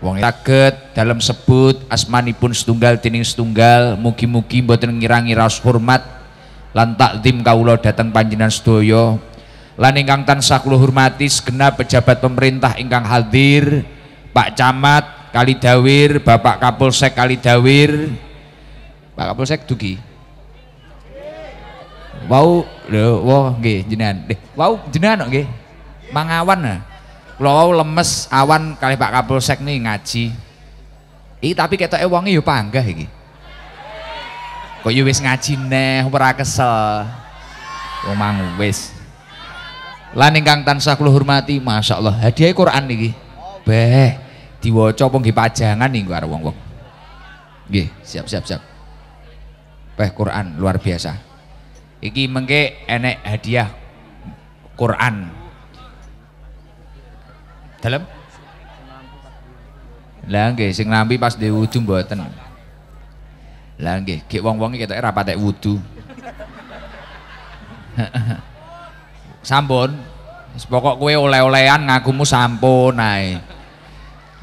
Wong saged e- dalam sebut asmanipun setunggal tining setunggal mugi-mugi boten ngirangi raos hormat lan takzim kawula dhateng panjenengan sedaya lan ingkang tansah kula hormati segenap pejabat pemerintah ingkang hadir Pak Camat Kalidawir Bapak Kapolsek Kalidawir Pak Kapolsek dugi Wau lho wah nggih jenengan. Wau jenengan nggih. Mangawan nah. Kulo lemes awan kali Pak Kapolsek nih ngaji. Ih, tapi kita ewangi yuk ya panggah iki. Kok yo ya wis ngaji neh ora kesel. Wong mang wis. Lan ingkang tansah kula hormati, masyaallah hadiah Quran niki. Beh, diwaca apa nggih pajangan niku karo wong-wong. Nggih, siap siap siap. Beh Quran luar biasa. Iki mengke enek hadiah Quran dalam? Lah nggih, sing nampi pas di wudu mboten. Lah nggih, gek wong-wong iki ketoke ra patek wudu. sampun. Pokok kue oleh-olehan ngakumu sampun ae.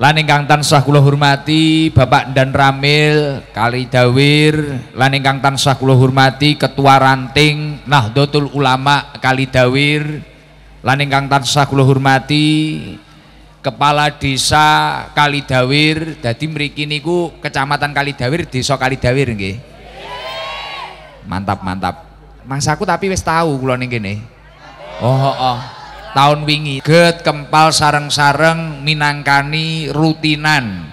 Lan ingkang tansah kula hormati Bapak Dan Ramil Kali Dawir, lan ingkang tansah kula hormati Ketua Ranting Nahdlatul Ulama Kali Dawir, lan ingkang tansah kula hormati kepala desa Kalidawir jadi mriki niku kecamatan Kalidawir desa Kalidawir nggih mantap mantap Mas aku tapi wis tahu kula ning kene oh, oh, oh. tahun wingi get kempal sareng-sareng minangkani rutinan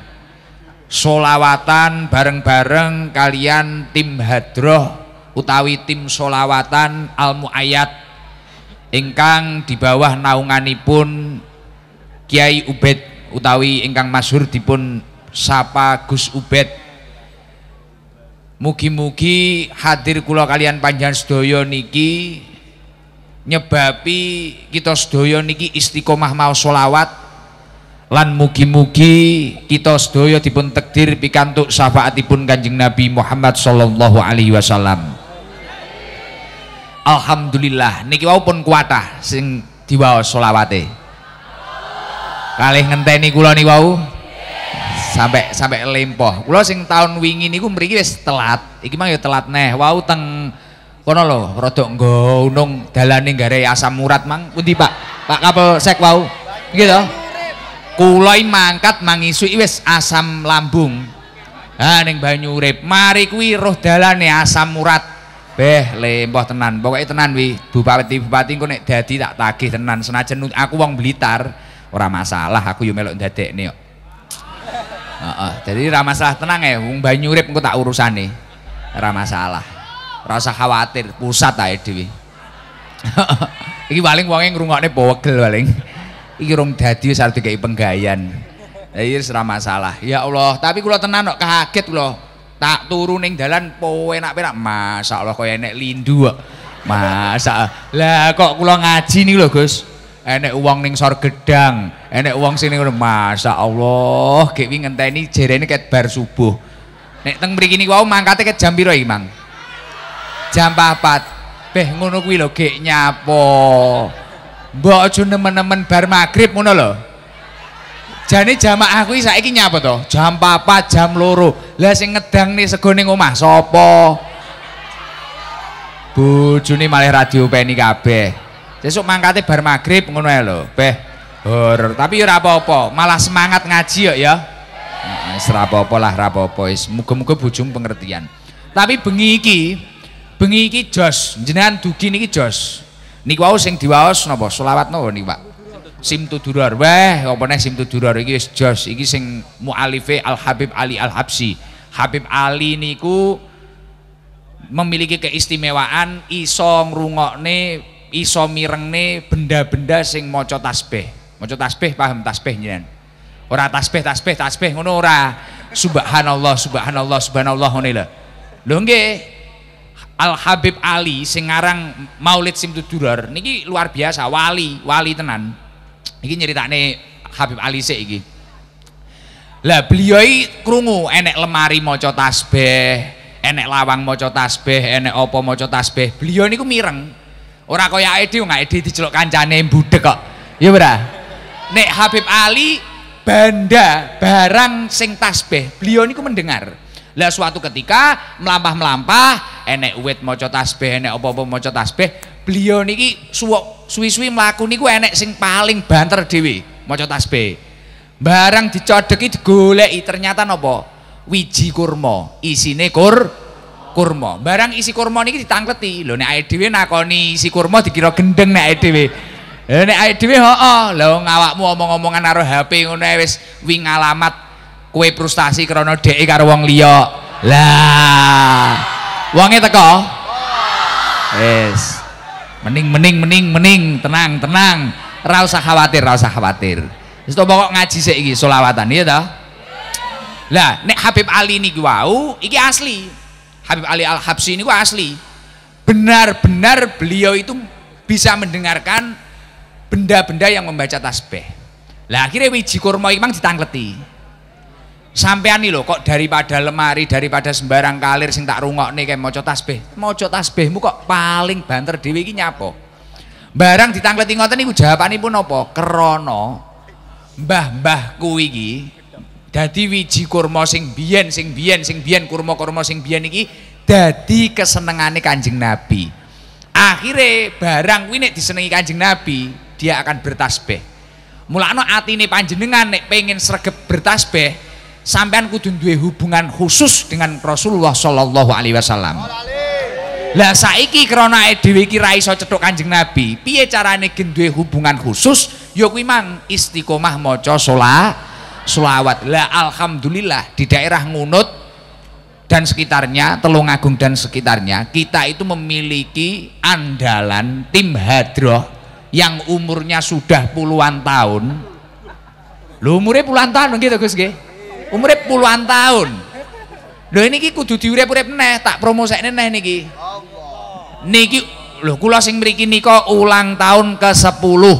solawatan bareng-bareng kalian tim hadroh utawi tim solawatan al muayat, ingkang di bawah naunganipun Kiai Ubed utawi ingkang masyhur dipun sapa Gus Ubed mugi-mugi hadir kula kalian panjang sedaya niki nyebabi kita sedaya niki istiqomah mau solawat lan mugi-mugi kita sedaya dipun tekdir pikantuk syafaatipun Kanjeng Nabi Muhammad sallallahu alaihi wasallam Alhamdulillah niki wau pun kuatah sing diwaos solawate Kali ngenteni kula niku wau. Sampai sampai lempoh. Kula sing tahun wingi niku mriki wis telat. Iki mang ya telat neh. Wau teng kono lho, rada nggonung dalane gare asam murat mang. Pundi Pak? Pak Kapolsek wau. Nggih to? Kula mangkat mangisuki wis asam lambung. Ha ning banyu urip. Mari kuwi roh dalane asam murat Beh, lempoh tenan. Pokoke tenan wi Bupati Bupati engko nek dadi tak tagih tenan senajan aku wong Blitar. Ora masalah aku yo melok nih, kok. Heeh, jadi ora masalah tenang ya wong banyu urip engko tak urusane. Ora masalah. Ora khawatir, pusat ae dhewe. Iki paling wonge ngrungokne bowegel paling. Iki rung dadi wis arep dikai penggayan. Ya ora masalah. Ya Allah, tapi kula tenang kok kaget kula. Tak turu ning dalan po enak-enak. Masyaallah kaya enek lindu kok. Masa lah kok kula ngaji nih lho Gus enek uang ning sor gedang, enek uang sini udah masa Allah, entah ini ngenteni ini kayak bar subuh. Nek teng beri gini wow mangkate kayak jam biru imang, Jam papat Beh ngono kuwi lho gek nyapo. Mbok aja nemen-nemen bar magrib ngono lho. Jane jamaah kuwi saiki nyapa to? Jam 4, jam 2. Lah sing seguning rumah, omah sapa? Bojone malah radio peni kabeh. Besok mangkate bar maghrib ngono ae lho. Beh. Horor. Tapi ya apa-apa, malah semangat ngaji yuk ya. Heeh, nah, apa-apa lah, ora apa-apa wis. Muga-muga pengertian. Tapi bengi iki, bengi iki jos, jenengan dugi niki jos. Niku wau sing diwaos napa? Selawat napa niki, Pak? Sim tuduror. Weh, apa neh tuduror iki wis jos, iki sing mualife Al Habib Ali Al Habsi. Habib Ali niku memiliki keistimewaan iso ngrungokne iso nih benda-benda sing maca tasbih. Maca tasbih paham tasbih nyen, Ora tasbih tasbih tasbih ngono ora. Subhanallah subhanallah subhanallah ngono lho. Lho Al Habib Ali sing ngarang Maulid Simtudurar niki luar biasa wali, wali tenan. Iki nyeritane Habib Ali sik iki. Lah beliau krungu enek lemari maca tasbih, enek lawang maca tasbih, enek apa maca tasbih. Beliau niku mireng Ora kaya Edi wong Edi diceluk kancane budek kok. Iya berah. Nek Habib Ali banda barang sing tasbih, beliau niku mendengar. Lah suatu ketika melampah-melampah, enek uwit maca tasbih, enek apa-apa maca tasbih, beliau niki suwuk suwi-suwi mlaku niku enek sing paling banter dhewe maca tasbih. Barang dicodeki digoleki ternyata nopo? Wiji kurma, isine kur kurma. Barang isi kurma niki ditangkleti. Lho nek awake dhewe nakoni isi kurma dikira gendeng nek awake dhewe. Lho nek awake dhewe heeh, lho ngawakmu omong-omongan karo HP ngono wis wing alamat kue frustasi krono dheke karo wong liya. Lah. Wonge teko? Yes. mending mending mending mending, tenang tenang. Ra usah khawatir, ra usah khawatir. Wis pokok ngaji sik iki selawatan, iya ta? Lah, nek Habib Ali niki wau, iki asli. Habib Ali Al-Habsi ini kok asli benar-benar beliau itu bisa mendengarkan benda-benda yang membaca tasbih lah akhirnya wiji kurma imang ditangleti Sampai nih loh kok daripada lemari daripada sembarang kalir sing tak rungok nih kayak moco tasbih moco tasbihmu kok paling banter dewi ini nyapo barang ditangleti ngoten niku jawabannya pun apa krono mbah-mbah kuwi Dadi wiji kurma sing biyen sing biyen sing biyen kurma-kurma sing biyen iki dadi kesenengane Kanjeng Nabi. Akhirnya barang kuwi disenangi Kanjeng Nabi, dia akan bertasbih. Mulane atine panjenengan nek pengen sregep bertasbih, sampean kudu duwe hubungan khusus dengan Rasulullah sallallahu alaihi wasallam. Lah saiki krona dhewe iki iso cetuk Kanjeng Nabi, piye carane duwe hubungan khusus? Ya kuwi mang istiqomah maca salat selawat lah Alhamdulillah di daerah Ngunut dan sekitarnya, telung agung dan sekitarnya, kita itu memiliki andalan tim hadroh yang umurnya sudah puluhan tahun. Lu umurnya puluhan tahun gitu Gus gue. Umurnya puluhan tahun. Lo ini ki kudu diurep-urep neh, tak ini neh niki. Niki loh, kulo sing beri niko ulang tahun ke sepuluh.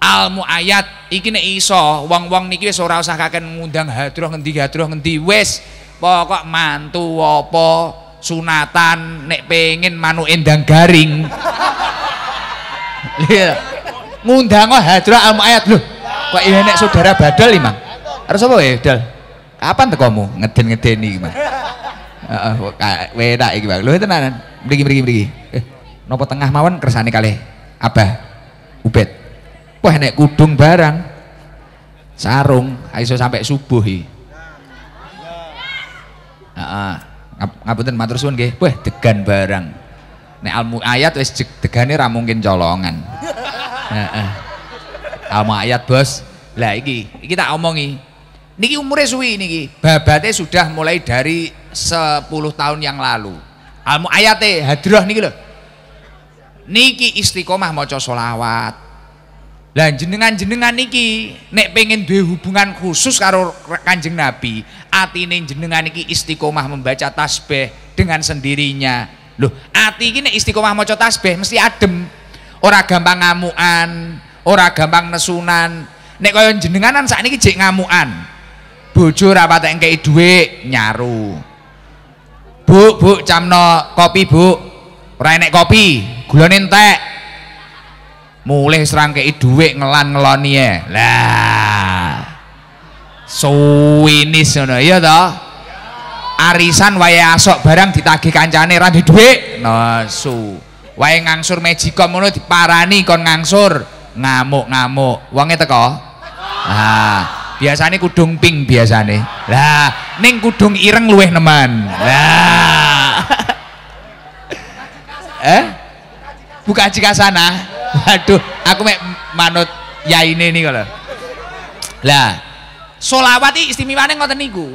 Almu ayat iki nek iso wong-wong niki wis ora usah kaken ngundang hadroh ngendi hadroh ngendi wis pokok mantu apa sunatan nek pengen manu endang garing iya ngundang hadroh al ayat lho kok iya nek saudara badal mang harus apa ya eh, badal kapan tekomu ngeden-ngedeni mang heeh enak iki mang lho tenanan mriki mriki mriki eh, napa tengah mawon kersane kalih abah ubet wah nek kudung barang sarung iso sampai subuh hi, heeh ngapunten matur suwun nggih wah degan barang nek almu ayat wis degane ra mungkin colongan almu ayat bos lah iki iki tak omongi niki umure suwi niki babate sudah mulai dari 10 tahun yang lalu almu ayate hadroh niki lho niki istiqomah maca solawat dan jenengan-jenengan niki, nek pengen dua hubungan khusus karo Kanjeng Nabi, ati atine jenengan niki istiqomah membaca tasbih dengan sendirinya. Loh, ati iki nek istiqomah maca tasbih mesti adem. Ora gampang ngamukan, ora gampang nesunan. Nek kaya jenenganan saat jek ngamukan. Bojo ora patek kei dhuwit nyaru. Bu, bu camno kopi, Bu. Ora enek kopi, gulane entek mulai serangkei dhuwit ngelan ngeloni ya e. lah suwinis so, ya toh arisan waya asok barang ditagih kancane ran di no nesu wae ngangsur magicom ngono diparani kon ngangsur ngamuk-ngamuk uangnya teko ah biasane kudung pink biasane lah ning kudung ireng luweh neman lah eh buka jika sana Aduh, aku mek manut yaine nih kalau, Lah, istimewa iki istimewane ngoten niku.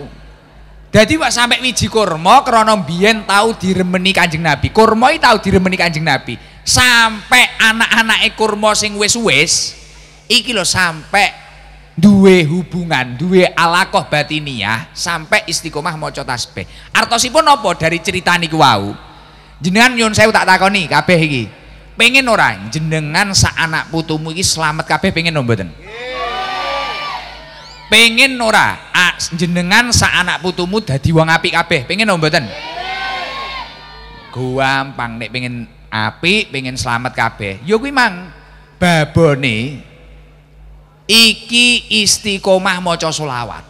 Jadi pak sampai wiji kurma krana bien tahu diremeni Kanjeng Nabi. Kurma tahu tahu diremeni Kanjeng Nabi. Sampai anak anak kurma sing wes-wes, iki lo sampai duwe hubungan, duwe alakoh ya sampai istiqomah mau tasbih. Artosipun nopo dari cerita niku wau? Jenengan nyun saya tak takoni kabeh iki pengen orang jenengan sa anak putumu ini selamat kabeh pengen no iya. pengen ora A, jenengan sa anak putumu dadi wong api kabeh pengen no gua iya. gampang nek pengen api pengen selamat kabeh ya kuwi mang babone iki istiqomah maca selawat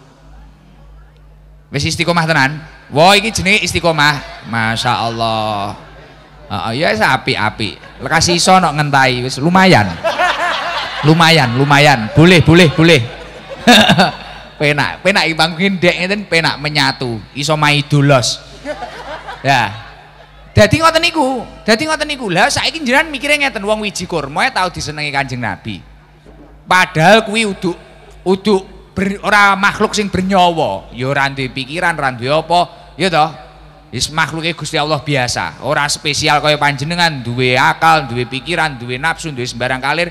wis istiqomah tenan woi iki jenenge istiqomah Masya Allah uh, ya api-api Lekasi iso nok ngentai wis lumayan. Lumayan, lumayan. Boleh, boleh, boleh. penak, penak iki bangkin dek ngeten penak menyatu, iso maidolos. Ya. Dadi ngoten niku, dadi ngoten niku. Lah saiki jenengan mikire ngeten wong wiji kurma ya tau disenengi Kanjeng Nabi. Padahal kuwi uduk uduk ber, ora makhluk sing bernyawa, ya ora pikiran, ora duwe apa, ya toh. Is makhluke Gusti Allah biasa, orang spesial kaya panjenengan, duwe akal, duwe pikiran, duwe nafsu, duwe sembarang kalir.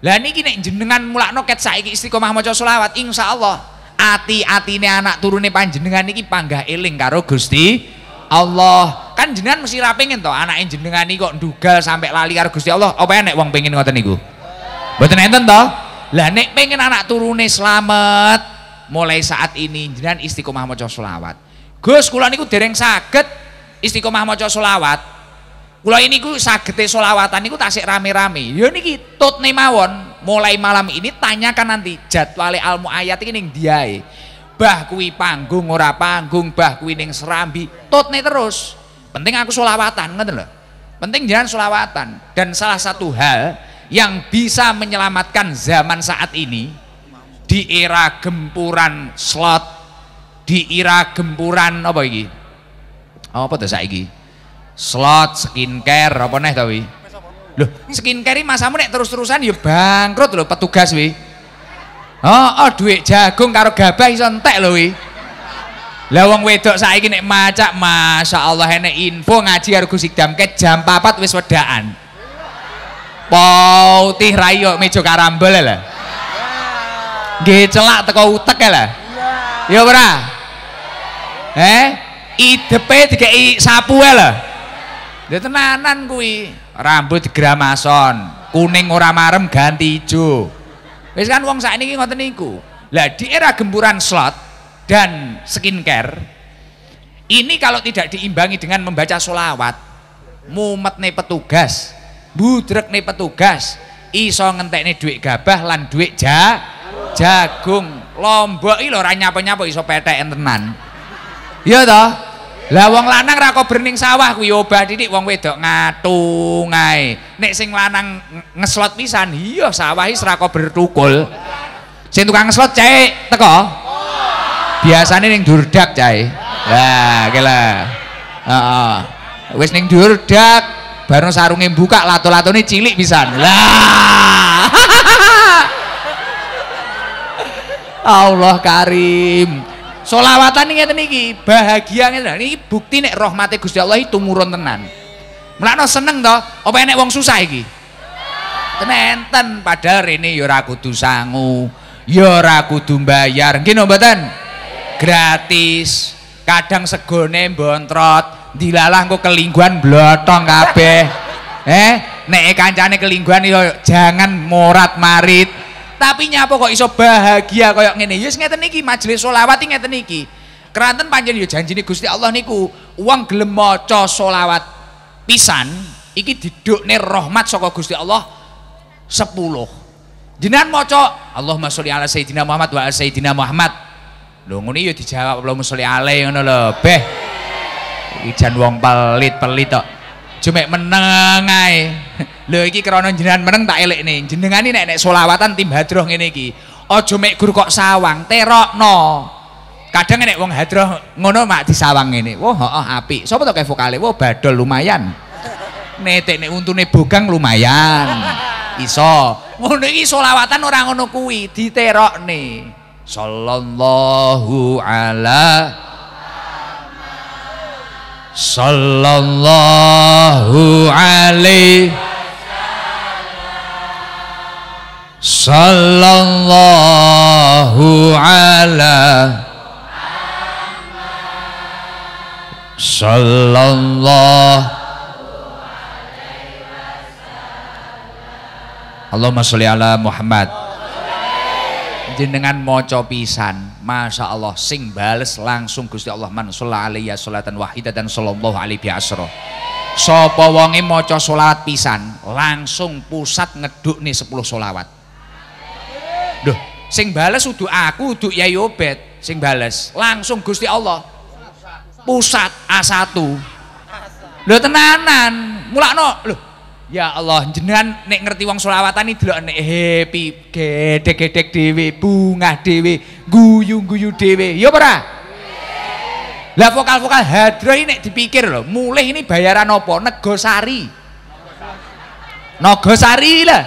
Lah niki nek jenengan mulakno ket saiki istiqomah maca selawat, insyaallah ati-atine anak turune panjenengan niki panggah eling karo Gusti Allah. Kan jenengan mesti ra pengen to anake jenengan iki kok ndugal sampai lali karo Gusti Allah. Apa enek wong pengen ngoten niku? Mboten enten to? Lah nek pengen anak turune selamat mulai saat ini jenengan istiqomah maca selawat Gus kula niku dereng saged istiqomah maca selawat. Kula ini ku sagete selawatan niku tasik rame-rame. Ya niki tutne mawon, mulai malam ini tanyakan nanti jadwalnya almu ayat ini ning diae. Bah kuwi panggung ora panggung, bah kuwi ning serambi, tutne terus. Penting aku selawatan, ngoten lho. Penting jangan selawatan dan salah satu hal yang bisa menyelamatkan zaman saat ini di era gempuran slot diira gempuran apa iki? Oh, apa to saiki? Slot skincare apa neh tapi? Loh, skincare ini masamu nek terus-terusan ya bangkrut lho petugas wi. Oh, oh duit jagung karo gabah iso entek lho wi. Lah wong wedok saiki nek macak Masya allah enek info ngaji karo Gus jam 4 wis wedaan. Pautih rayo iya meja karambel ya, lah. Nggih celak teko utek ya, lah. Iya. Ya ora? Eh, idp tiga i sapu ya lah dia tenanan kui Rambut gramason kuning ora marem ganti hijau Wis kan wong ini ngoten niku. Lah di era gemburan slot dan skincare ini kalau tidak diimbangi dengan membaca solawat mumet nih petugas budrek nih petugas iso ngentek nih duit gabah lan duit ja jagung lombok ini orang nyapa-nyapa iso petek tenan Iya toh? Lah wong lanang rako berning sawah kuwi obah didik wong wedok ngatungai, Nek sing lanang ngeslot pisan, iya is rako bertukul. Sing tukang ngeslot cai, teko. biasanya ning durdak cai, Lah, kela. wes Wis ning durdak baru sarunge buka lato lato ini cilik pisan. Lah. Allah karim. Solawatan ini ngeten bahagia ngeten. Ini bukti nek rahmate Gusti Allah itu murun tenan. Melakno seneng toh, apa enek wong susah iki? Tenenten padahal ini ya ora kudu sangu, ya ora kudu bayar. Nggih mboten? Gratis. Kadang segone mbontrot, dilalah kok kelingguan blotong kabeh. Eh, nek kancane kelingguan yo jangan morat marit. Tapi nyapa kok iso bahagia koyok ngene? Yus ya ngeten niki majelis solawat ini ngeten niki. Keranten panjen yo ya ini Gusti Allah niku uang gelem moco solawat pisan iki nih rahmat soko Gusti Allah sepuluh, jenan moco allah masuli ala sayyidina Muhammad wa ala sayyidina Muhammad. Lho ngene yo ya dijawab Allahumma masuli alaihi yang lho. Beh. Iki wong pelit-pelit tok. cuma lho iki krana jenengan meneng tak elekne jenengan ini nek nek solawatan tim hadroh ini ki aja mek gur kok sawang no. kadang nek wong hadroh ngono mak sawang ini wah oh, api. sapa to kae vokale wah badol lumayan netek nek untune bogang lumayan iso ngono iki solawatan orang ngono kuwi diterokne sallallahu ala sallallahu alaihi sallallahu ala sallallahu Allahumma sholli ala Muhammad jenengan maca pisan Masya Allah sing bales langsung Gusti Allah man sholla alaiya sholatan wahida dan sallallahu alaihi bi asra sapa wonge maca salat pisan langsung pusat ngeduk nih 10 sholawat Duh, sing bales udu aku, udah Yai Obet, sing bales. Langsung Gusti Allah. Pusat A1. Lho tenanan, mulakno. Lho, Ya Allah, jenengan nek ngerti wong selawatan iki delok nek happy, gedek-gedek dhewe, bunga dhewe, guyu-guyu dhewe. Ya ora? Lah vokal-vokal hadro ini nek dipikir lho, mulai ini bayaran apa? Negosari. Negosari lah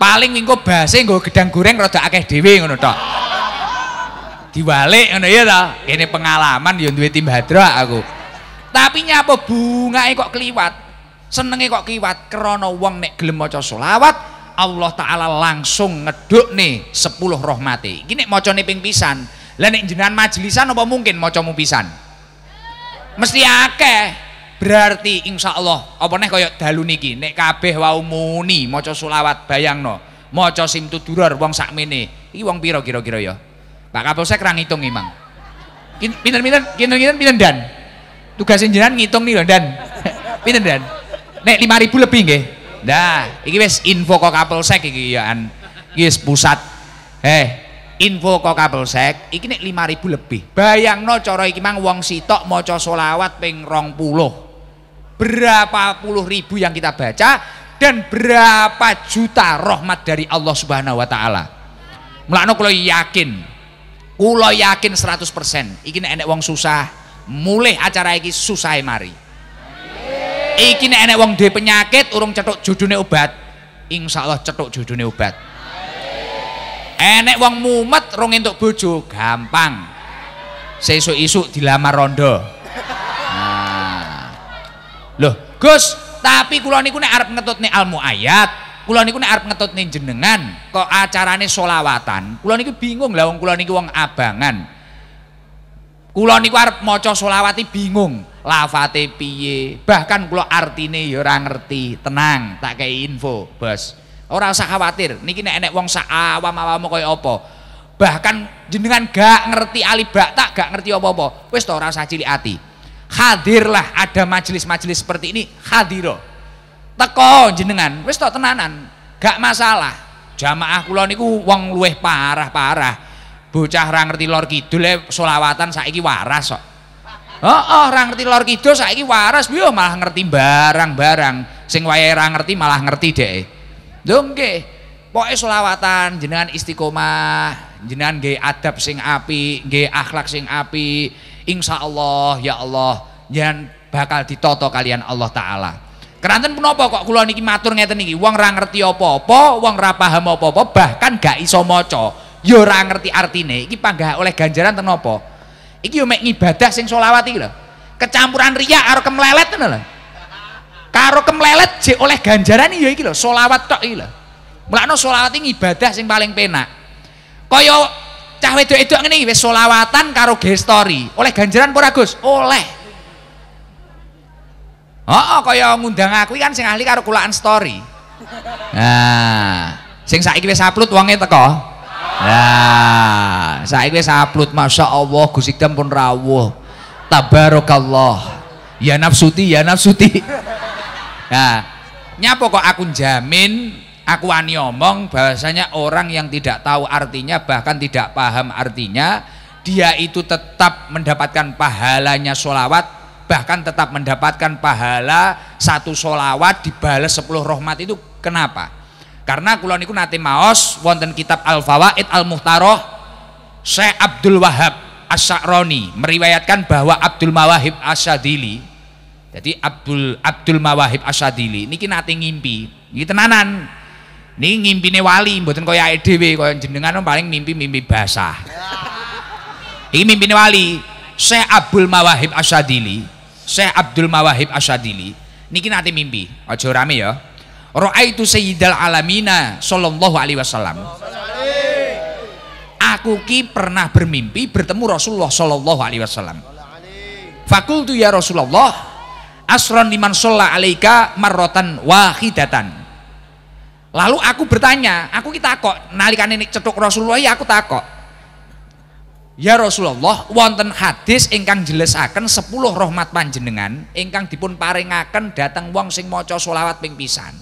paling minggu bahasa nggak gedang goreng roda akeh dewi ngono toh diwalik ngono ya toh ini pengalaman yang duwe tim hadra aku tapi nyapa bunga kok keliwat senengnya kok keliwat krono wong nek gelem maca selawat Allah taala langsung ngeduk nih sepuluh roh mati. Gini mau nih ping pisan lah nek jenengan majelisan apa mungkin mu pisan mesti akeh Berarti insya Allah apa nih koyok dalu niki nek kabeh wau muni bayang no bayangno, maca tuturor, wong sakmini Iki wong piro kiro kiro yo ya? Pak Kapolsek ra ngitung Imang. pinter pinter pinter pinter pinter dan? Tugas jenengan ngitung nih lo dan. pinter dan? Nek ribu lebih nggih. dah ini wis info kok Kapolsek iki ya an. yes pusat. eh info kok Kapolsek iki nek ribu lebih. Bayangno no iki mang wong sitok moco selawat ping rong puluh berapa puluh ribu yang kita baca dan berapa juta rahmat dari Allah Subhanahu wa taala. Mulane kula yakin. Kula yakin 100%. Iki nek enek wong susah, mulih acara ini susah mari. Iki nek enek wong duwe penyakit urung cetuk judune obat, insyaallah cetuk judune obat. Enek wong mumet rong entuk bojo, gampang. Sesuk isu dilamar rondo. Loh, Gus, tapi kula niku nek arep ngetutne almu ayat, kula niku nek arep nih jenengan kok acarane solawatan. Kula niku bingung lah wong kula niku wong abangan. Kula niku arep maca solawati bingung lafate piye. Bahkan kula artine ya orang ngerti. Tenang, tak kayak info, Bos. orang usah khawatir, niki nek enek wong sak awam-awam kaya apa bahkan jenengan gak ngerti alibak tak gak ngerti apa-apa wis to ora usah cilik ati hadirlah ada majelis-majelis seperti ini hadiro teko jenengan wis tok tenanan gak masalah jamaah kula niku wong luweh parah-parah bocah ra ngerti lor kidul e selawatan saiki waras kok oh, ra ngerti lor kidul saiki waras yo malah ngerti barang-barang sing wayahe ra ngerti malah ngerti deh e. lho nggih pokoke selawatan jenengan istiqomah jenengan nggih adab sing api nggih akhlak sing api insya Allah ya Allah jangan bakal ditoto kalian Allah Ta'ala keranten kenapa kok kula niki matur ngeten niki wong ra ngerti apa-apa wong ra paham apa-apa bahkan gak iso maca ya ora ngerti artine iki panggah oleh ganjaran ten apa iki yo mek ngibadah sing solawat iki lho kecampuran riya karo kemlelet ngono lho karo kemlelet jek oleh ganjaran ya iki lho solawat tok iki lho melano solawat iki ibadah sing paling penak kaya cah wedok itu ngene wis solawatan karo gestori. Oleh ganjaran Boragus, Gus? Oleh. oh kaya ngundang aku kan sing ahli karo kulaan story. Nah, sing saiki wis upload wonge teko. Nah, saiki wis upload Allah Gusti Dem pun rawuh. Tabarakallah. Ya nafsuti, ya nafsuti. Nah, nyapa kok aku jamin aku wani omong bahasanya orang yang tidak tahu artinya bahkan tidak paham artinya dia itu tetap mendapatkan pahalanya sholawat bahkan tetap mendapatkan pahala satu sholawat dibalas sepuluh rahmat itu kenapa? karena kulon niku nanti maos wonten kitab al fawaid al muhtaroh Syekh Abdul Wahab As-Sakroni meriwayatkan bahwa Abdul Mawahib Asyadili jadi Abdul Abdul Mawahib Asyadili ini nanti ngimpi ini tenanan Niki ngimpine wali mboten kaya kau kaya jenengan paling mimpi-mimpi basah. mimpi mimpine wali Syekh Abdul Mawahib Asyadili. Syekh Abdul Mawahib Asyadili niki nanti mimpi. ojo rame ya. itu Sayyidal Alamina sallallahu alaihi wasallam. Aku ki pernah bermimpi bertemu Rasulullah sallallahu alaihi wasallam. Fakultu ya Rasulullah, asron liman sholla alaika marrotan wahidatan Lalu aku bertanya, aku kita kok nalikan ini cetuk Rasulullah ya aku tak kok. Ya Rasulullah, wonten hadis ingkang akan 10 rahmat panjenengan ingkang dipun akan datang wong sing maca selawat ping pisan.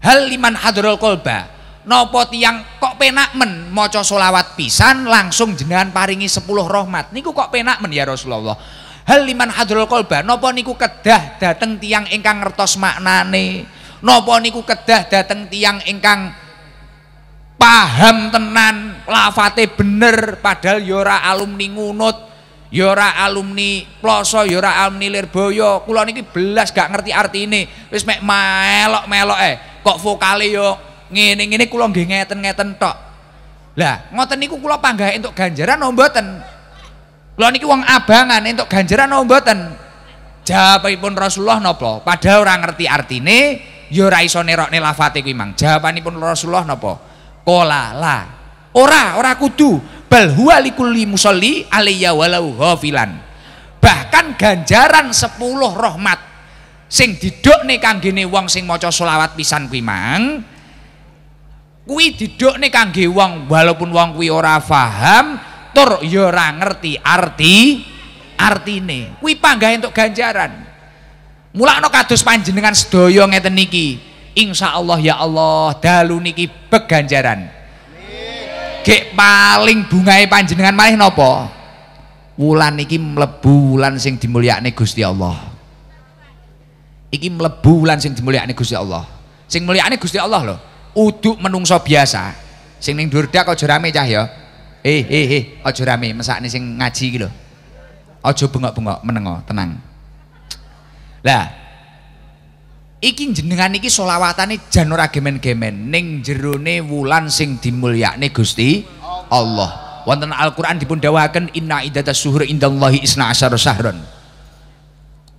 Hal liman hadrul kolba nopo tiang kok penak men maca selawat pisan langsung jenengan paringi sepuluh rahmat niku kok penak men ya Rasulullah hal liman hadrul kolba nopo niku kedah dateng tiang ingkang ngertos maknane nopo niku kedah dateng tiang ingkang paham tenan lafate bener padahal yora ya alumni ngunut yora ya alumni ploso yora ya alumni lirboyo kula niki belas gak ngerti arti ini, wis mek melok-melok eh kok vokale yo ngene-ngene kula nggih ngeten-ngeten tok lah ngoten niku kula panggah untuk ganjaran no mboten kula niki wong abangan untuk ganjaran no mboten jawabipun Rasulullah nopo padahal orang ngerti arti ini ya ora iso nerokne lafate kuwi Mang. Jawabanipun Rasulullah napa? Qala la. Ora, ora kudu. Bal huwa likulli musolli alayya walau ghafilan. Bahkan ganjaran 10 rahmat sing didokne kanggene wong sing maca selawat pisan kuwi Mang. Kuwi didokne kangge wong walaupun wong kuwi ora paham, tur ya ngerti arti artine. Kuwi panggah untuk ganjaran mulakno kados panjenengan sedoyo ngeten niki insya Allah ya Allah dalu niki beganjaran gek paling bungai panjenengan malih nopo wulan niki mlebu wulan sing dimulyakne Gusti Allah iki mlebu wulan sing dimulyakne Gusti Allah sing mulyakne Gusti Allah loh uduk menungso biasa sing ning dhuwur dak aja rame cah ya eh eh eh aja rame mesakne sing ngaji iki lho aja bengok-bengok menengok tenang lah, iki jenengan iki solawatane jan ora gemen-gemen ning jerone wulan sing dimulyakne Gusti Allah. Wonten Al-Qur'an dipun dawahaken inna idata suhur indallahi isna asyara sahron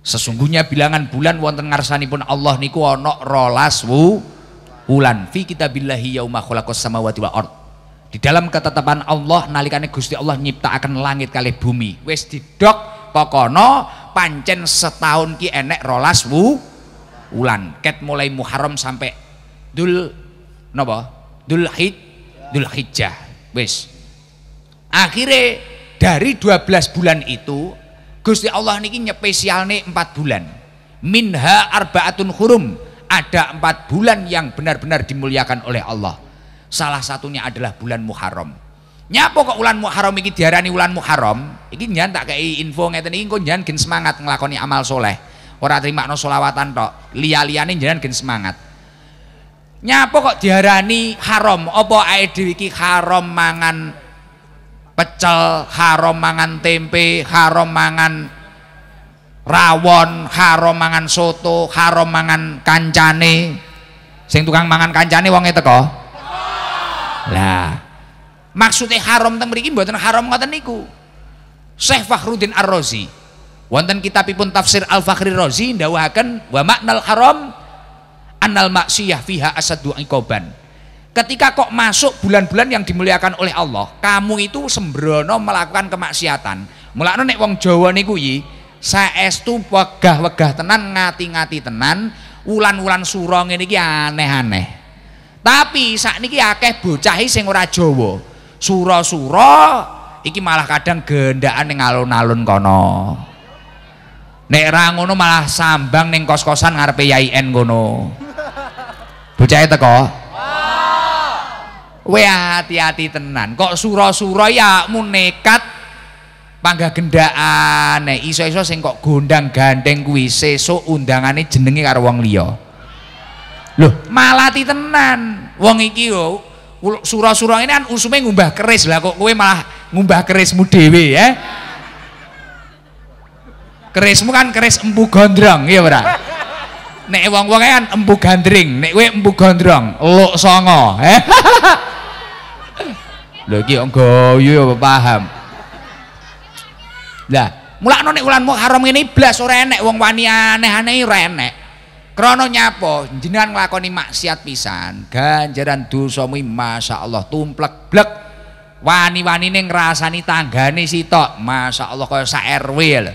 Sesungguhnya bilangan bulan wonten ngarsanipun Allah niku ana 12 wulan fi kitabillahi yauma khalaqas samawati wal ard. Di dalam ketetapan Allah nalikane Gusti Allah nyiptakaken langit kali bumi. Wis didok pokono pancen setahun ki enek rolas wu wulan ket mulai Muharram sampai dul nopo dul hid dul hijjah wis akhirnya dari 12 bulan itu Gusti Allah niki nih 4 bulan minha arbaatun hurum ada empat bulan yang benar-benar dimuliakan oleh Allah salah satunya adalah bulan Muharram nyapa kok ulan Muharram iki diarani ulan Muharram iki njan tak kei info ngeten iki engko jangan gen semangat nglakoni amal soleh ora no solawatan tok liya-liyane njenengan gen semangat nyapa kok diarani haram apa ae dhewe iki haram mangan pecel haram mangan tempe haram mangan rawon haram mangan soto haram mangan kancane sing tukang mangan kancane wonge teko lah maksudnya haram teng mriki mboten haram ngoten niku Syekh Fakhruddin Ar-Razi wonten kitabipun tafsir Al-Fakhri Razi ndawuhaken wa maknal haram annal maksiyah fiha asadu iqoban ketika kok masuk bulan-bulan yang dimuliakan oleh Allah kamu itu sembrono melakukan kemaksiatan mulane nek wong Jawa niku yi saestu wegah-wegah tenan ngati-ngati tenan wulan-wulan surong ini aneh-aneh tapi saat ini akeh bocahi sing ora Jawa sura-sura iki malah kadang gendaan ning alun-alun kono nek ra ngono malah sambang ning kos-kosan ngarepe YN ngono bocahe teko Weh hati-hati tenan. Kok sura-sura ya mu nekat panggah gendaan. Nek iso-iso sing kok gondang gandeng kuwi sesuk undangane jenenge karo wong liya. Loh, malati tenan. Wong iki yo Sura-sura ini kan usume ngumbah keris lah kok kowe malah ngumbah kerismu dhewe ya. Kerismu kan keris empu gondrong ya ora. Nek wong wonge kan empu gandring, nek kowe empu gondrong, luk songo. Ya? Lho iki kok goyo paham. Lah, mulakno nek ulanmu haram ngene blas ora enek wong wani aneh-aneh ora enek. Krono nyapo jenengan nglakoni maksiat pisan, ganjaran dosamu Allah tumplek blek. Wani-wanine ngrasani tanggane sitok, masyaallah kaya sak RW lho.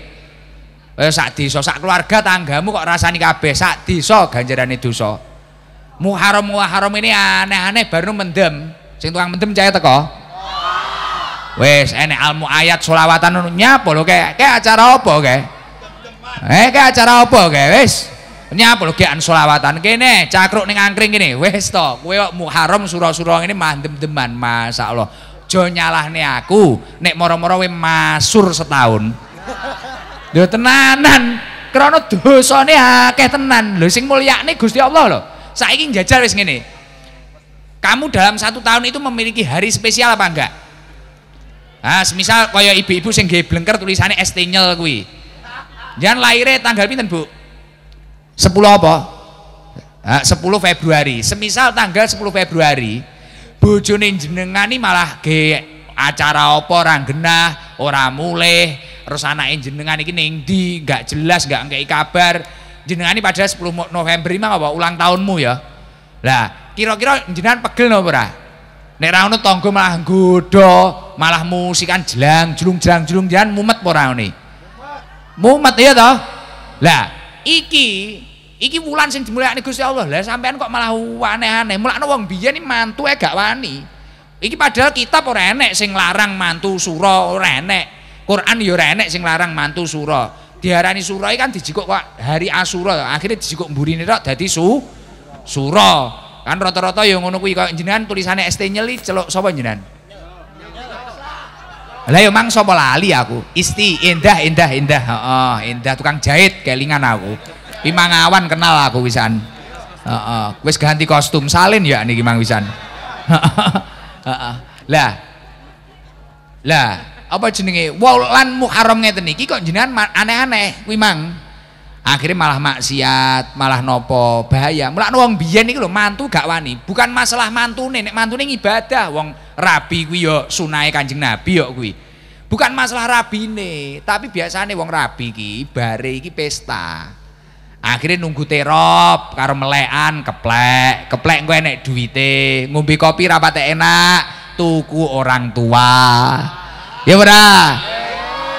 Kaya sak desa, sak keluarga tanggamu kok rasani kabeh sak desa ganjarane dosa. Muharram Muharram ini aneh-aneh baru mendem. Sing tukang mendem cahaya teko. Wes enek almu ayat solawatan nyapo lho kayak kayak acara apa kayak? Eh kayak acara apa kayak wes? Nyapa lo gekan solawatan kene, cakruk neng angkring kene. Wis to, kowe kok surau surau ini ngene mandem-deman, lo, Jo nih aku, nek moro-moro we masur setahun. lo tenanan, dosa dosane akeh tenan. lo sing nih Gusti Allah saya ingin jajar wes gini, Kamu dalam satu tahun itu memiliki hari spesial apa enggak? Ah, semisal kaya ibu-ibu sing nggih blengker tulisane nyel, kuwi. jangan lahirnya tanggal pinten, Bu? 10 apa? Nah, 10 Februari. Semisal tanggal 10 Februari, bojone jenengan ini malah ge acara apa ora genah, orang mulih, terus anake jenengan ini ning ndi, enggak jelas, enggak ngeki kabar. Jenengan ini pada 10 November mah apa ulang tahunmu ya. Lah, kira-kira jenengan pegel napa ora? Nek ra ono tangga malah gudo malah musikan jelang jelung jelang jelung jenengan mumet apa ora ngene? Mumet ya toh? Lah, iki iki wulan sing dimulyakne Gusti Allah. Lah sampean kok malah aneh-aneh. Mulakno wong biyen iki ya gak wani. Iki padahal kitab ora enek sing larang mantu sura ora enek. Quran ya ora enek sing larang mantu sura. Diarani sura kan dijikuk kok hari Asura. Akhirnya dijikuk mburine tok dadi su sura. Kan rata-rata ya ngono kuwi kok jenengan tulisane ST nyeli celok sapa jenengan? Lah yo ya mang sapa lali aku. Isti indah indah indah. Heeh, oh, indah tukang jahit kelingan aku. Awan kenal aku wisan. Heeh. Uh, uh. Wis ganti kostum salin ya nih Mang Wisan. Heeh. Lah. Lah, apa jenenge? Wulan Muharram ngeten niki kok jenengan aneh-aneh kuwi Mang. Akhirnya malah maksiat, malah nopo, bahaya. Mulak wong biyen niku lho mantu gak wani. Bukan masalah mantune, nek mantune ngibadah wong rabi kuwi yo sunahe Kanjeng Nabi yo kuwi. bukan masalah rabine tapi biasanya wong rabi iki bare iki pesta akhirnya nunggu terop karo melekan keplek keplek gue enek duite ngombe kopi rapat enak tuku orang tua ya udah,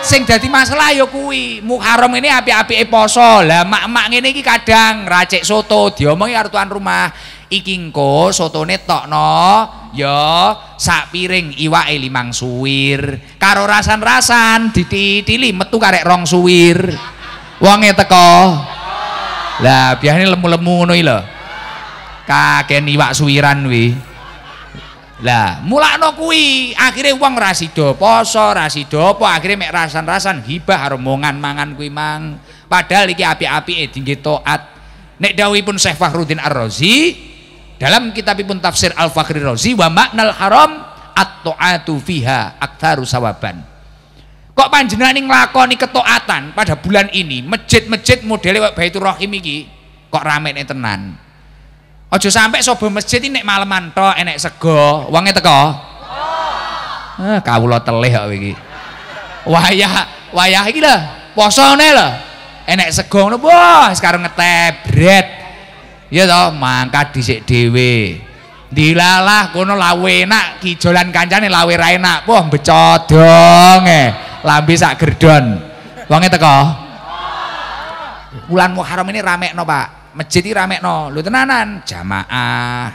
sing jadi masalah ya kuwi Muharram ini api-api poso lah mak-mak ini iki kadang racik soto diomongi karo tuan rumah iki soto sotone tokno ya sak piring iwa limang suwir karo rasan-rasan dititili metu karek rong suwir wonge teko lah biasanya lemu-lemu ngono lho kakek iwak suwiran wi lah mulakno kui akhirnya uang rasido poso rasido apa akhirnya mek rasan-rasan hibah harumongan mangan kui mang padahal iki api-api tinggi toat nek pun Syekh Fakhruddin Ar-Razi dalam kitabipun tafsir Al-Fakhri Razi wa maknal haram at-ta'atu fiha aktsaru sawaban Kok panjenengan ini nih ketuaatan pada bulan ini, masjid-masjid modelnya kayak Baitur Rahim ini kok rame nih tenan. Ojo sampai sobat masjid ini malam maleman enak enek sego, uangnya teko. Oh. Eh, lo telih kok ini Wayah, wayah ini lah, posone lah. Enek sego ini wah sekarang ngetebret. Ya toh, mangkat dhisik dewe dilalah kono lawe enak kijolan kancane lawe ra enak wah becodong eh Lambi sak gerdon wangnya teko bulan Muharram ini no Pak masjid ini rame no. Lu tenanan jamaah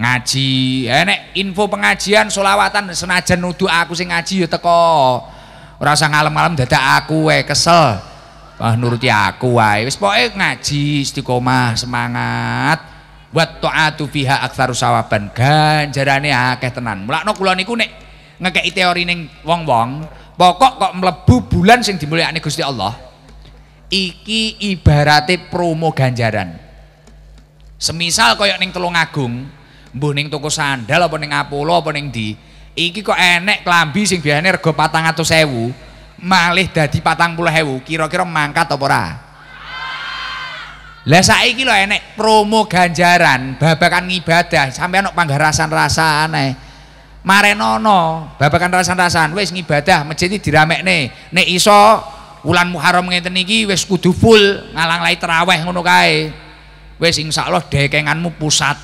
ngaji enek ya, info pengajian solawatan senajan nuduh aku sing ngaji ya teko Rasanya malam ngalem-ngalem dada aku wae kesel wah nuruti aku wae wis pokoke ngaji istiqomah semangat buat taatu fiha aktsaru sawaban ganjarane akeh tenan mulakno kula niku nek ngekeki teori ning wong-wong pokok kok melebu bulan sing dimuliakan Gusti Allah iki ibarate promo ganjaran semisal koyok neng telung agung mbuh neng toko sandal apa ning apolo apa ning di iki kok enek kelambi sing biasanya rego patang atau sewu malih dadi patang puluh hewu kira-kira mangkat apa ora lah saiki lho enek promo ganjaran babakan ibadah sampai anak panggarasan rasa aneh marenono babakan rasan-rasan wis ngibadah masjid diramek nih, nek iso wulan Muharram ngeten iki wis kudu full ngalang lai teraweh ngono kae wis insyaallah dekenganmu pusat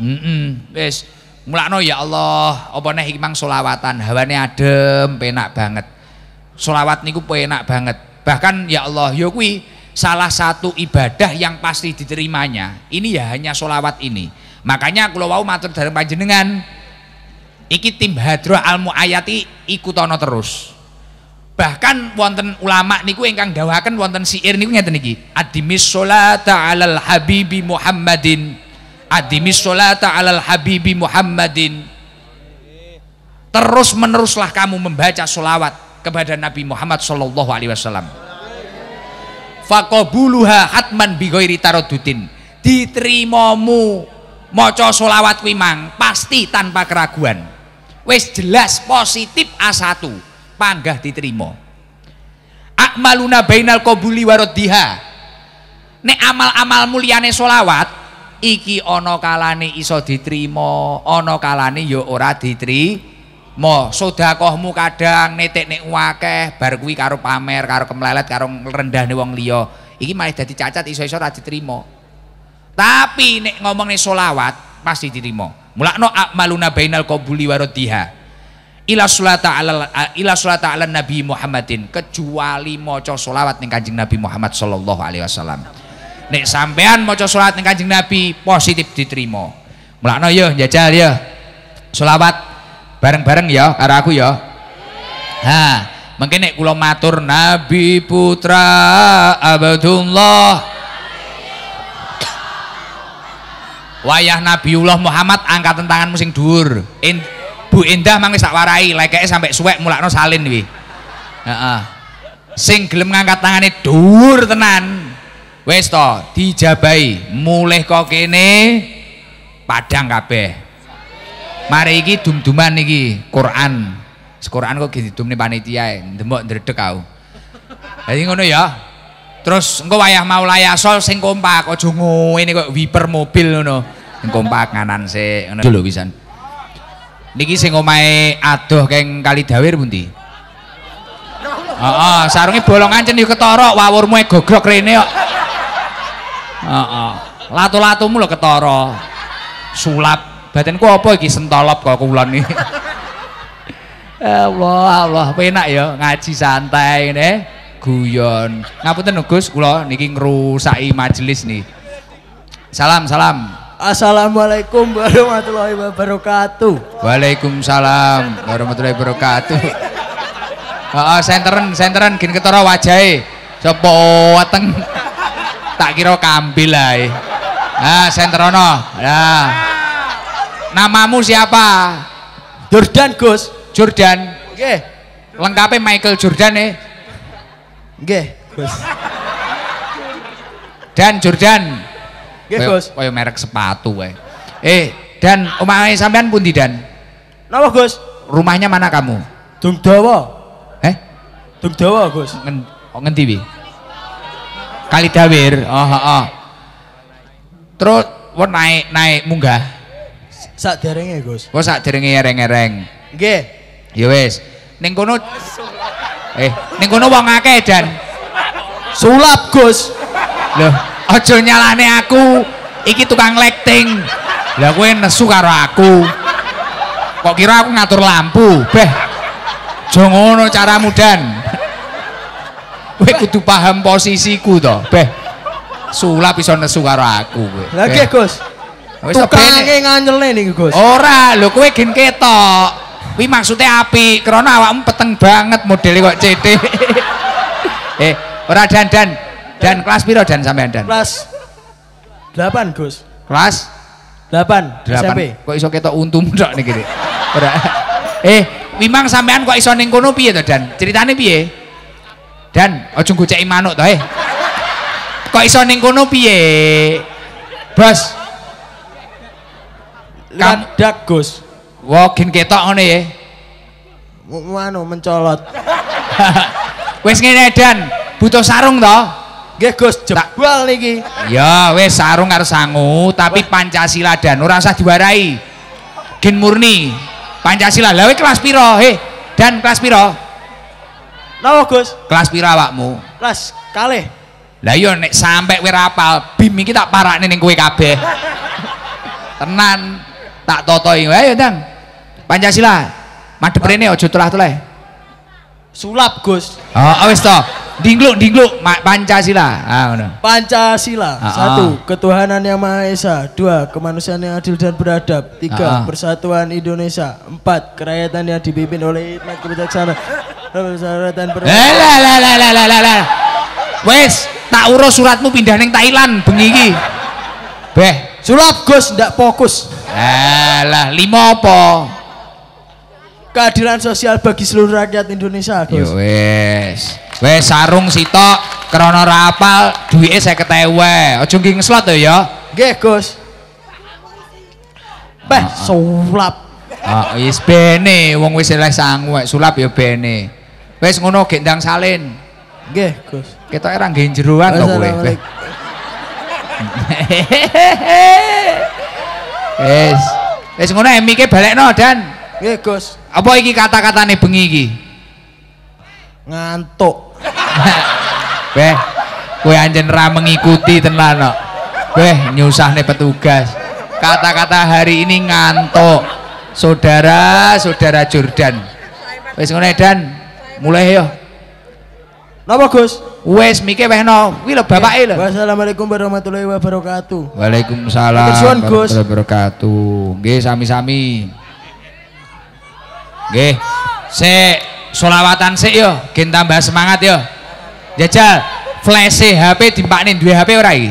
heeh mm -mm, wis mulakno ya Allah apa neh iki mang selawatan hawane adem penak banget selawat niku penak banget bahkan ya Allah ya kuwi salah satu ibadah yang pasti diterimanya ini ya hanya solawat ini makanya kalau mau matur dari panjenengan iki tim hadroh al muayati ikutono terus bahkan wonten ulama niku ingkang dawahaken wonten siir niku ngeten niki adimis sholata alal habibi muhammadin adimis sholata alal habibi muhammadin terus meneruslah kamu membaca solawat kepada Nabi Muhammad sallallahu Alaihi Wasallam. Fakobuluha hatman bigoiri diterimamu diterimomu moco solawat wimang pasti tanpa keraguan wis jelas positif A1 panggah diterima akmaluna bainal qabuli waraddiha nek amal-amal muliane solawat iki ono kalane iso diterima ono kalane yo ya ora diterima sedekahmu kadang netek nek akeh bar kuwi karo pamer karo kemlelet karo rendahne wong liya iki malah dadi cacat iso-iso ora diterima tapi nek ngomongnya solawat pasti diterima mulakno akmaluna bainal qabuli waradiha ila salata ala ila salata ala nabi Muhammadin kecuali maca selawat ning Kanjeng Nabi Muhammad sallallahu alaihi wasallam nek sampean maca selawat ning Kanjeng Nabi positif diterima mulakno yo jajal yo selawat bareng-bareng ya karo aku ya ha mungkin nek kula matur Nabi putra Abdullah wayah Nabiullah Muhammad angkat tangan sing dhuwur In, Bu Indah mangis tak warai lekeke sampai suwek mulakno salin kuwi heeh sing gelem ngangkat tangane dhuwur tenan wis to mulai mulih kok kene padang kabeh mari iki dumduman nih iki Quran Quran kok didumne panitia e, ndemok ndredeg aku dadi ngono ya Terus engko wayah mau sol sing kompak aja ngene kok wiper mobil ngono. Sing kompak nganan sik ngono lho pisan. Niki sing omahe adoh keng Kalidawir pundi? Heeh, sarunge bolongan cen yo ketorok, wawurmu e gogrok rene kok. Heeh. Latu-latumu lho ketara. Sulap. Badanku apa iki sentolop kok kulon iki. Ya Allah, Allah, penak ya ngaji santai ngene guyon. Ngapunten Gus, kula niki ngerusai majelis nih. Salam, salam. Assalamualaikum warahmatullahi wabarakatuh. Waalaikumsalam warahmatullahi wabarakatuh. Heeh, oh, senteran, senteran, gin ketara wajah coba, wateng Tak kira kambil eh. Nah, senterono. Nah. Namamu siapa? Jordan, Gus. Jordan. okay. Lengkapnya Michael Jordan nih. E. Eh. Nggih. Gus. Dan Jordan. Nggih, Gus. Kaya merek sepatu wae. Eh, Dan omahe sampean pundi, Dan? Napa, Gus? Rumahnya mana kamu? Dungdawa. Eh? Dungdawa, Gus. Ngen oh, ngendi wi? Kalidawir. Oh, oh, oh. Terus won naik naik munggah. Sak derenge, Gus. Oh, sak derenge ereng-ereng. Nggih. Ya wis. Ning kono oh, Eh, ning kono wong akeh, Dan. Sulap, Gus. Loh, aja nyalane aku. Iki tukang lighting. Lah kowe nesu karo aku. Kok kira aku ngatur lampu, beh. Aja ngono caramu, Dan. Kowe kudu paham posisiku to, beh. Sulap iso nesu karo aku kowe. Lah Gus. Wis tukang nganyelne niku, Gus. Ora, lho kowe gen ketok. Kuwi maksudnya api, karena awakmu peteng banget modelnya kok CD. eh, ora dan Dan kelas piro dan sampai dan? Kelas delapan Gus. Kelas delapan delapan. Kok iso untung dok nih gini. Ora. Eh, Wimang sampean kok iso ning kono piye to, Dan? Ceritane piye? Dan, aja goceki manuk to, eh. Kok iso ning kono piye? Bos. Gus. Wogin ketok ngene ya. Anu mencolot. wes ngene dan butuh sarung to? Nggih Gus, jebol niki. Ya, wes sarung karo sangu, tapi Pancasila dan ora usah diwarai. Gen murni. Pancasila. Lah kelas piro? He, dan kelas piro? Napa Gus? Kelas piro awakmu? Kelas kalih. Lah iya nek sampe kowe rapal, bim iki tak parakne ning kowe kabeh. Tenan tak totoi. Ayo, Dang. Pancasila. Madep rene aja tulah-tulah. Sulap, Gus. Oh, oh, wis to. Dingluk, dingluk Pancasila. Ah, ngono. Pancasila. Ah, ah. Satu, oh. ketuhanan yang Maha Esa. Dua, kemanusiaan yang adil dan beradab. Tiga, oh. persatuan Indonesia. Empat, kerakyatan yang dipimpin oleh hikmat kebijaksanaan. Persatuan beradab. Eh, lah, lah, lah, lah, lah, lah. Wes, tak urus suratmu pindah neng Thailand bengi iki. Beh, sulap Gus ndak fokus. Alah, eh, lima apa? keadilan sosial bagi seluruh rakyat Indonesia Gus. wes. Wes sarung sitok krono rapal apal saya ketewe wae. Aja nggih ngeslot ya. Gus. beh ah, ah. sulap. Ah, wis bene wong wis eleh sangwe sulap ya bene. wes ngono gendang salin. Nggih Gus. kita orang nggih jeroan to kowe. Wis. Wis ngono emike balekno dan. Nggih Gus apa iki kata nih bengi iki ngantuk weh gue anjen ra mengikuti tenan kok nyusah nih petugas kata-kata hari ini ngantuk saudara-saudara Jordan wis ngene dan mulai yo napa Gus wes mike no. kuwi lho bapake lho Wassalamualaikum warahmatullahi wabarakatuh Waalaikumsalam warahmatullahi wabarakatuh nggih sami-sami Oke, se solawatan se yo, kita tambah semangat yo. Jajal, flash HP nih dua HP orang ini.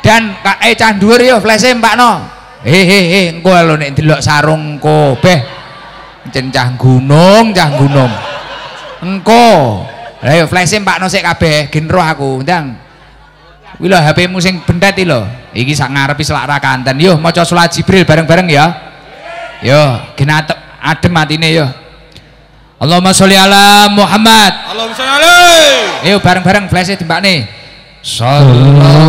Dan kak E dhuwur yo flash no, Hehehe, eh, engko lo nih delok sarung beh. Cencah gunung, cah gunung. Engko. ayo flash flash no se kabeh, kintro roh aku, dan Wila HP-mu sing bendet iki lho. Iki sak ngarepi selak ra kanten. Yo maca surat Jibril bareng-bareng ya. Yo, genatep adem atine yo. Ya. Allahumma sholli ala Muhammad. Allahumma sholli alaihi. Ayo bareng-bareng flash di mbakne. Sallallahu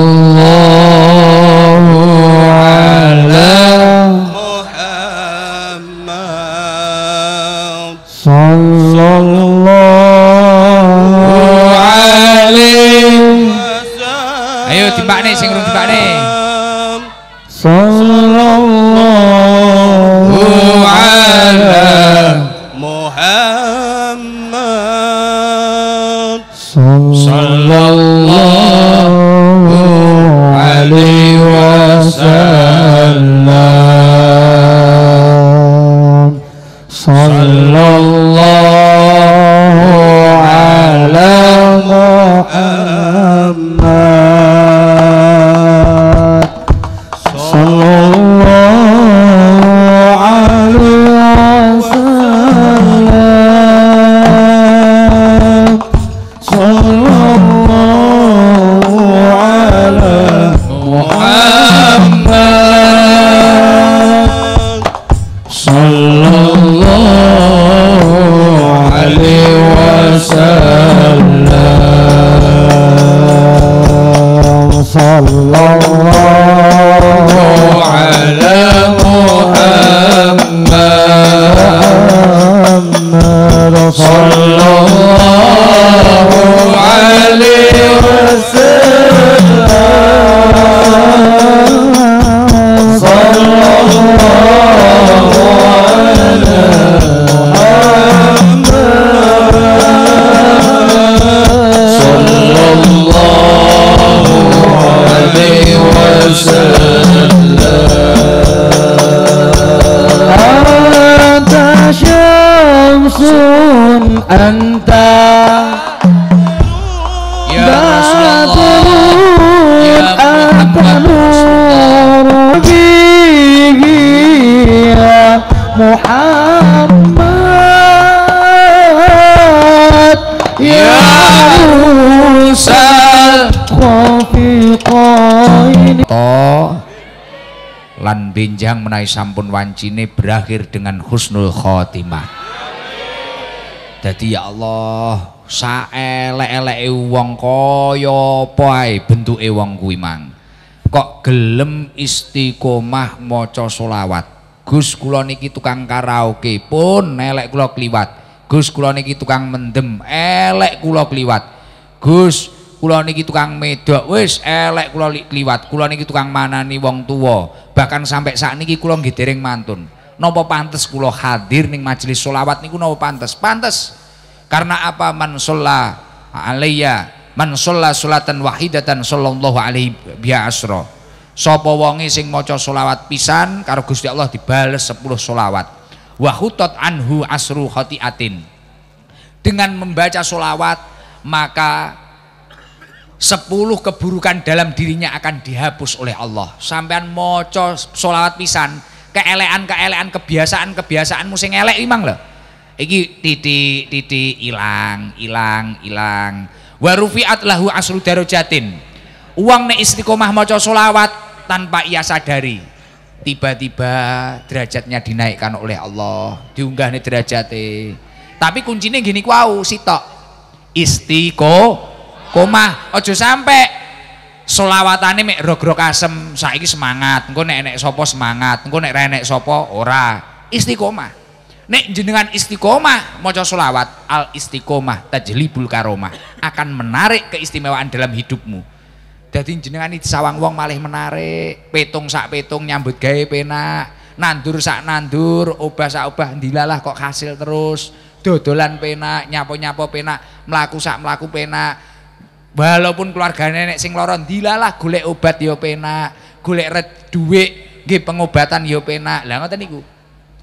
善良啊。anta ya Rasulullah ya Muhammad ya Muhammad ya Musal lan benjang menaik sampun wancine berakhir dengan husnul khotimah jadi ya Allah, saelek-eleke wong kaya apa ae bentuke wong kuwi mang. Kok gelem istiqomah maca selawat. Gus kula niki tukang karaoke pun elek kula kliwat. Gus kula niki tukang mendem elek kula kliwat. Gus kula niki tukang medok wis elek kula kliwat. Kula niki tukang manani wong tua Bahkan sampai saat niki kula nggih mantun. Nopo pantes kulo hadir ning majelis solawat niku nopo pantes? Pantes. Karena apa man sholla alayya man sholla sholatan wahidatan sallallahu alaihi biha asra. Sapa wongi sing maca solawat pisan karo Gusti Allah dibales 10 solawat. Wahutot anhu asru khatiatin. Dengan membaca solawat maka 10 keburukan dalam dirinya akan dihapus oleh Allah. Sampean moco solawat pisan, keelean-keelean kebiasaan kebiasaan musim elek imang lah. Iki titik titik hilang, hilang, hilang. Warufiat rufi'at lahu asru jatin. Uang nek istiqomah mau solawat tanpa ia sadari. Tiba-tiba derajatnya dinaikkan oleh Allah, Diunggah nih derajatnya. Tapi kuncinya gini kuau sitok. Istiqomah. ojo sampai solawatane mek rok asem saiki semangat engko nek enek sapa semangat engko nek renek sapa ora istiqomah nek jenengan istiqomah maca solawat al istiqomah tajlibul karomah akan menarik keistimewaan dalam hidupmu jadi jenengan sawang wong malih menarik petung sak petung nyambut gawe penak nandur sak nandur obah sak obah ndilalah kok hasil terus dodolan penak nyapo nyapo penak melaku sak melaku penak Walaupun keluarga nenek sing loron dilalah golek obat yo ya penak, golek red duit nggih pengobatan yo ya penak. Lah ngoten niku.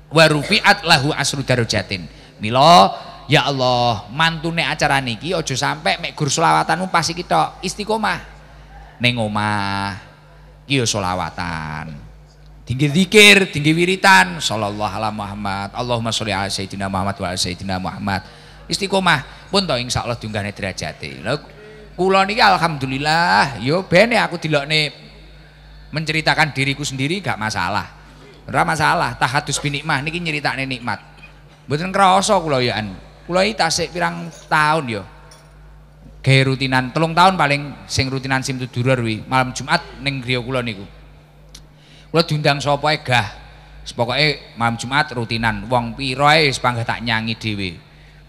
warufiat rufi'at lahu asru jatin Mila ya Allah, mantune acara niki ojo sampe mek gur ya selawatan pasti kita istiqomah neng omah. solawatan tinggi zikir, tinggi wiritan sallallahu alaihi Muhammad Allahumma sholli ala sayyidina Muhammad wa ala sayyidina Muhammad istiqomah pun to insyaallah dunggane derajate kula niki alhamdulillah yo bene ya aku dilokne menceritakan diriku sendiri gak masalah ora masalah tahatus binikmah niki nyeritakne nikmat mboten krasa kula ya an kula iki tasik pirang tahun yo gawe rutinan telung tahun paling sing rutinan sim tudurur wi malam Jumat ning griya kula niku kula diundang sapa e gah pokoke malam Jumat rutinan wong ae wis panggah tak nyangi dhewe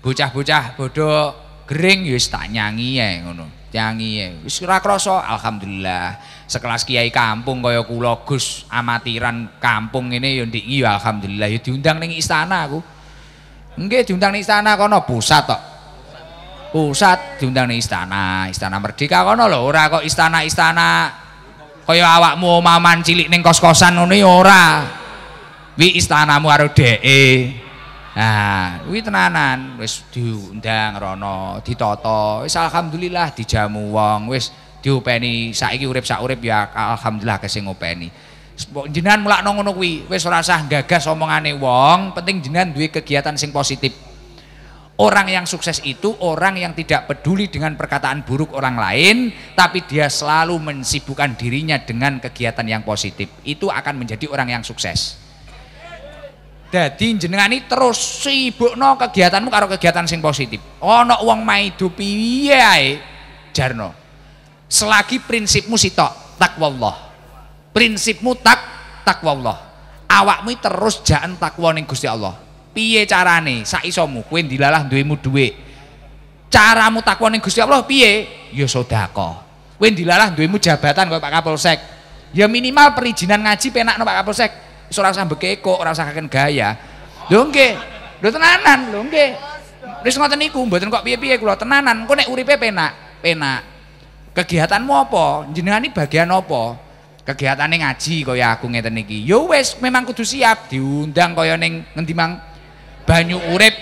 bocah-bocah bodoh gering ya wis tak nyangi ae ngono Jangi ya. Wis ora krasa, alhamdulillah. Sekelas kiai kampung kaya kula Gus amatiran kampung ini ya ndiki iya, alhamdulillah ya diundang ning istana aku. Nggih diundang ning istana kono pusat tok. Pusat diundang ning istana, istana merdeka kono lho ora kok istana-istana kaya awakmu omaman cilik ning kos-kosan ngono ya ora. Wi istanamu karo dheke. Nah, kuwi tenanan wis diundang rono, ditoto, Wis alhamdulillah dijamu wong, wis diopeni saiki urip sak urip ya alhamdulillah kesing ngopeni. Jenengan mulakno ngono kuwi, wis ora usah gagas omongane wong, penting jenengan duwe kegiatan sing positif. Orang yang sukses itu orang yang tidak peduli dengan perkataan buruk orang lain, tapi dia selalu mensibukkan dirinya dengan kegiatan yang positif. Itu akan menjadi orang yang sukses. Dadi ini terus sibuk no kegiatanmu karo kegiatan sing positif. Ana wong maidu piye jarno. Selagi prinsipmu sitok Allah, Prinsipmu tak Allah, Awakmu terus jangan takwa ning Gusti Allah. Piye carane? Sak isomu kowe dilalah duwemu duwe Caramu takwa ning Gusti Allah piye? Ya sedekah. Kowe dilalah duwemu jabatan kaya Pak Kapolsek. Ya minimal perizinan ngaji penakno Pak Kapolsek ora usah bekeko, ora usah kaken gaya. Lho nggih. Lho tenanan, lho nggih. Wis ngoten niku, mboten kok piye-piye kula tenanan. Engko nek uripe penak, penak. Kegiatanmu apa? Jenengan iki bagian apa? Kegiatane ngaji kaya aku ngeten iki. yo ya wis, memang kudu siap diundang kaya ning ngendi mang banyu urip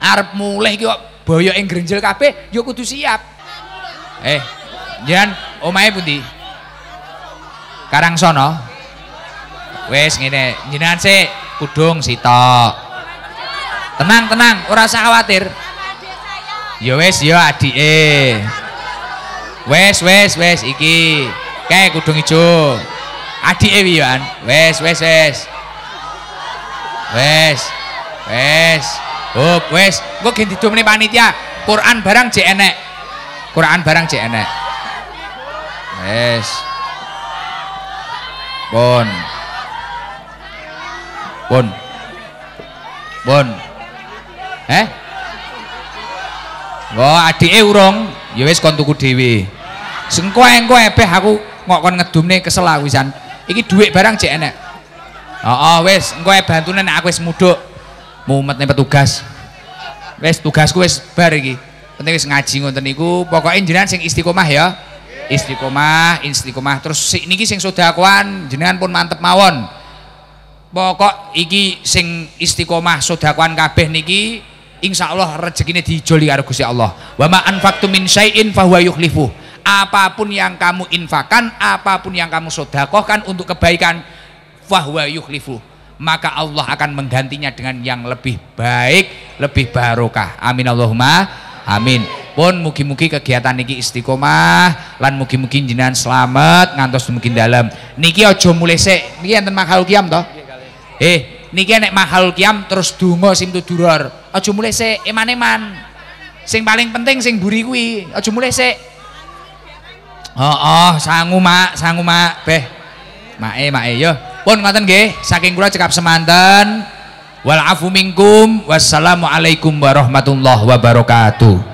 arep mulih iki kok boyoke grenjel kabeh yo ya kudu siap. Eh, jenengan omahe pundi? Karangsono wes ngene jenengan sih kudung sitok tenang tenang ora usah khawatir Yo ya wes yo ya E. wes wes wes iki kayak kudung ijo adike wiyan wes wes wes wes wes Hop, wes, gue ganti domene panitia. Quran barang cek Quran barang cek Wes. Bon. Bon. Bon. Eh? Wah, oh, adike urung. Ya wis kon tuku dhewe. Sing kowe engko ebeh aku ngok kon ngedumne kesel aku pisan. Iki dhuwit barang jek enek. wes, wis engko e bantune nek aku wis mudhuk. Mumet ning petugas. Wis tugasku wis bar iki. Penting wis ngaji ngoten niku, pokoke jenengan sing istiqomah ya. Istiqomah, istiqomah terus niki sing sedekahan jenengan pun mantep mawon pokok iki sing istiqomah sodakuan kabeh niki insya Allah rezekine dijoli karo Gusti Allah wa ma anfaqtu min syai'in fahuwa yukhlifu apapun yang kamu infakan apapun yang kamu sodakohkan untuk kebaikan fahuwa yukhlifu maka Allah akan menggantinya dengan yang lebih baik lebih barokah amin Allahumma amin pun mugi-mugi kegiatan niki istiqomah lan mugi-mugi jenengan selamat ngantos mungkin dalam niki aja mulai sik niki enten makhluk kiam toh eh niki nek mahal kiam terus dungo sing tuduror aja mulai se eman-eman sing paling penting sing buri kuwi aja mulai se, oh, oh sangu mak sangu mak beh mae mae yo pun ngoten gih, saking kula cekap semanten wal afu minkum wassalamualaikum warahmatullahi wabarakatuh